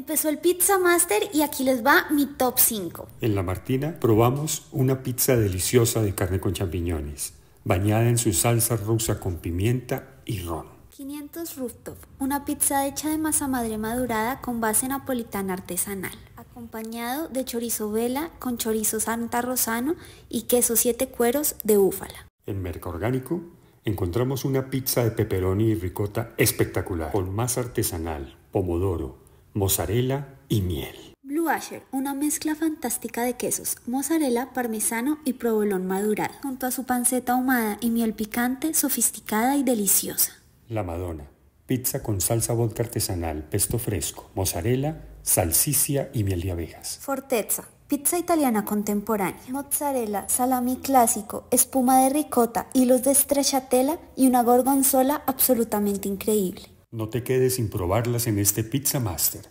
Empezó el Pizza Master y aquí les va mi top 5. En La Martina probamos una pizza deliciosa de carne con champiñones, bañada en su salsa rusa con pimienta y ron. 500 Rooftop, una pizza hecha de masa madre madurada con base napolitana artesanal, acompañado de chorizo vela con chorizo santa rosano y queso siete cueros de búfala. En Merca Orgánico encontramos una pizza de pepperoni y ricota espectacular, con masa artesanal, pomodoro, mozzarella y miel. Blue Asher, una mezcla fantástica de quesos, mozzarella, parmesano y provolón madurado, junto a su panceta ahumada y miel picante, sofisticada y deliciosa. La Madonna, pizza con salsa vodka artesanal, pesto fresco, mozzarella, salsicia y miel de abejas. Fortezza, pizza italiana contemporánea, mozzarella, salami clásico, espuma de ricota, hilos de stracciatella y una gorgonzola absolutamente increíble. No te quedes sin probarlas en este Pizza Master.